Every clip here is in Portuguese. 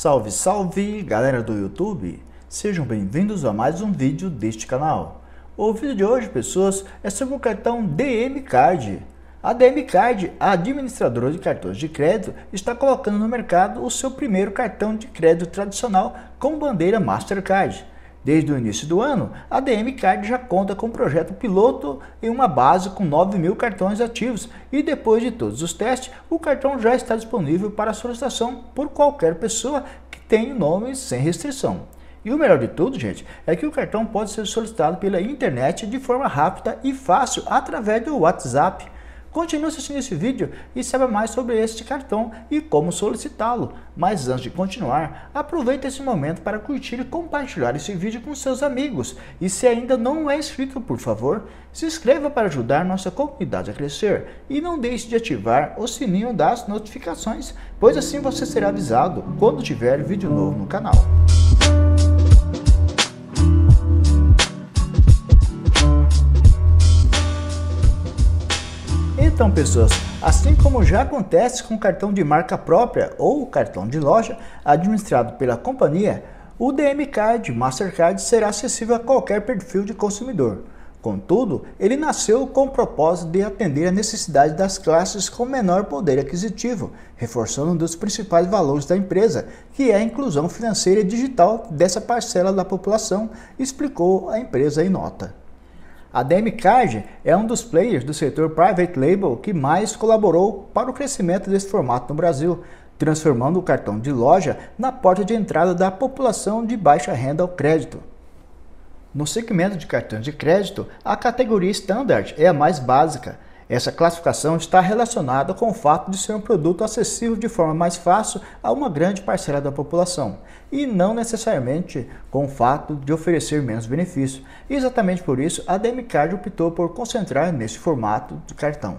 Salve, salve, galera do YouTube! Sejam bem-vindos a mais um vídeo deste canal. O vídeo de hoje, pessoas, é sobre o cartão DM Card. A DM Card, a administradora de cartões de crédito, está colocando no mercado o seu primeiro cartão de crédito tradicional com bandeira Mastercard. Desde o início do ano, a DM Card já conta com um projeto piloto em uma base com 9 mil cartões ativos e depois de todos os testes, o cartão já está disponível para solicitação por qualquer pessoa que tenha nome sem restrição. E o melhor de tudo, gente, é que o cartão pode ser solicitado pela internet de forma rápida e fácil através do WhatsApp Continue assistindo esse vídeo e saiba mais sobre este cartão e como solicitá-lo. Mas antes de continuar, aproveite esse momento para curtir e compartilhar esse vídeo com seus amigos. E se ainda não é inscrito, por favor, se inscreva para ajudar nossa comunidade a crescer. E não deixe de ativar o sininho das notificações, pois assim você será avisado quando tiver vídeo novo no canal. Então, pessoas, assim como já acontece com o cartão de marca própria ou cartão de loja administrado pela companhia, o DM Card Mastercard será acessível a qualquer perfil de consumidor. Contudo, ele nasceu com o propósito de atender a necessidade das classes com menor poder aquisitivo, reforçando um dos principais valores da empresa, que é a inclusão financeira e digital dessa parcela da população, explicou a empresa em nota. A DM é um dos players do setor private label que mais colaborou para o crescimento desse formato no Brasil, transformando o cartão de loja na porta de entrada da população de baixa renda ao crédito. No segmento de cartões de crédito, a categoria Standard é a mais básica, essa classificação está relacionada com o fato de ser um produto acessível de forma mais fácil a uma grande parcela da população, e não necessariamente com o fato de oferecer menos benefícios. exatamente por isso, a DMCAD optou por concentrar nesse formato de cartão.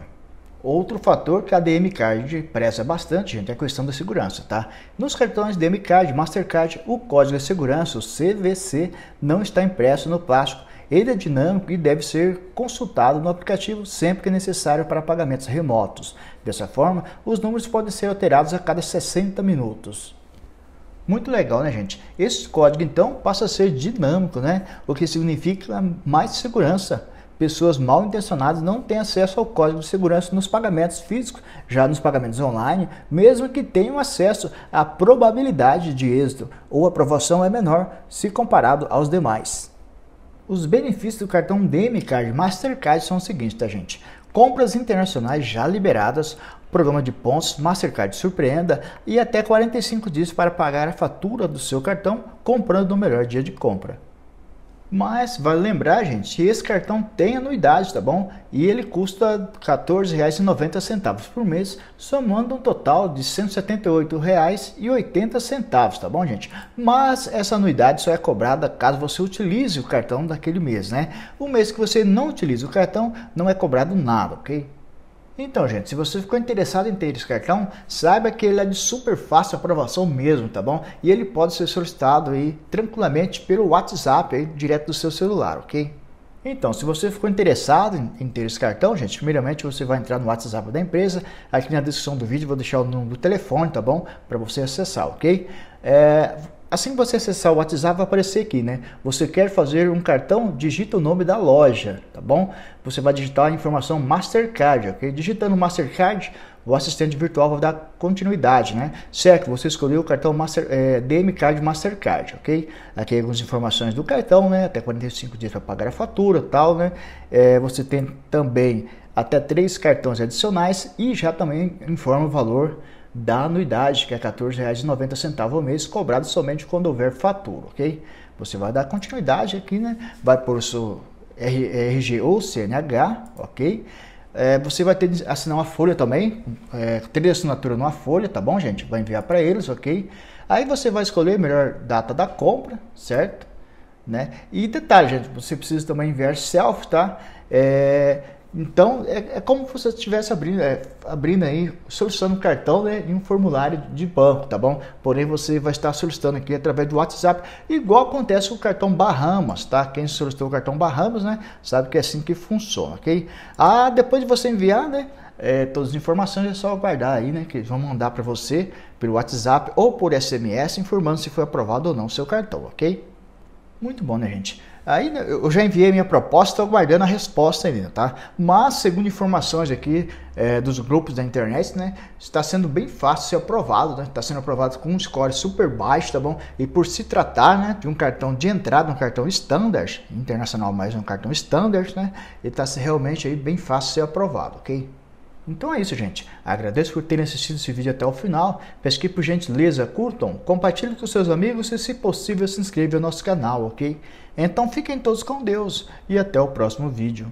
Outro fator que a DM Card preza bastante, gente, é a questão da segurança, tá? Nos cartões DM Card, Mastercard, o código de segurança, o CVC, não está impresso no plástico ele é dinâmico e deve ser consultado no aplicativo sempre que necessário para pagamentos remotos. Dessa forma, os números podem ser alterados a cada 60 minutos. Muito legal, né, gente? Esse código então passa a ser dinâmico, né? O que significa mais segurança. Pessoas mal intencionadas não têm acesso ao código de segurança nos pagamentos físicos, já nos pagamentos online, mesmo que tenham acesso, a probabilidade de êxito ou aprovação é menor se comparado aos demais. Os benefícios do cartão DM Card Mastercard são os seguintes, tá gente? Compras internacionais já liberadas, programa de pontos Mastercard Surpreenda e até 45 dias para pagar a fatura do seu cartão comprando no melhor dia de compra. Mas vale lembrar, gente, que esse cartão tem anuidade, tá bom? E ele custa R$ 14,90 por mês, somando um total de R$ 178,80, tá bom, gente? Mas essa anuidade só é cobrada caso você utilize o cartão daquele mês, né? O mês que você não utiliza o cartão, não é cobrado nada, ok? Então, gente, se você ficou interessado em ter esse cartão, saiba que ele é de super fácil aprovação mesmo, tá bom? E ele pode ser solicitado aí tranquilamente pelo WhatsApp aí, direto do seu celular, ok? Então, se você ficou interessado em ter esse cartão, gente, primeiramente você vai entrar no WhatsApp da empresa. Aqui na descrição do vídeo vou deixar o número do telefone, tá bom? Para você acessar, ok? É, Assim que você acessar o WhatsApp, vai aparecer aqui, né? Você quer fazer um cartão? Digita o nome da loja, tá bom? Você vai digitar a informação Mastercard, ok? Digitando Mastercard, o assistente virtual vai dar continuidade, né? Certo, você escolheu o cartão Master, é, DM Card Mastercard, ok? Aqui algumas informações do cartão, né? Até 45 dias para pagar a fatura tal, né? É, você tem também até três cartões adicionais e já também informa o valor da anuidade, que é R$14,90 ao mês, cobrado somente quando houver fatura, ok? Você vai dar continuidade aqui, né? Vai por seu RG ou CNH, ok? É, você vai ter de assinar uma folha também, é, ter assinatura numa folha, tá bom, gente? Vai enviar para eles, ok? Aí você vai escolher a melhor data da compra, certo? Né? E detalhe, gente, você precisa também enviar self, tá? É, então, é, é como se você estivesse abrindo, é, abrindo aí, solicitando um cartão né, em um formulário de banco, tá bom? Porém, você vai estar solicitando aqui através do WhatsApp, igual acontece com o cartão Bahamas, tá? Quem solicitou o cartão Bahamas, né, sabe que é assim que funciona, ok? Ah, depois de você enviar, né, é, todas as informações, é só aguardar aí, né, que eles vão mandar para você pelo WhatsApp ou por SMS, informando se foi aprovado ou não o seu cartão, ok? Muito bom, né, gente? Aí né, eu já enviei minha proposta, estou aguardando a resposta ainda, né, tá? Mas, segundo informações aqui é, dos grupos da internet, né? Está sendo bem fácil ser aprovado, né? Está sendo aprovado com um score super baixo, tá bom? E por se tratar, né? De um cartão de entrada, um cartão standard, internacional mais um cartão standard, né? E está realmente aí bem fácil ser aprovado, ok? Então é isso, gente. Agradeço por terem assistido esse vídeo até o final. Peço que, por gentileza, curtam, compartilhem com seus amigos e, se possível, se inscrevam no nosso canal, ok? Então fiquem todos com Deus e até o próximo vídeo.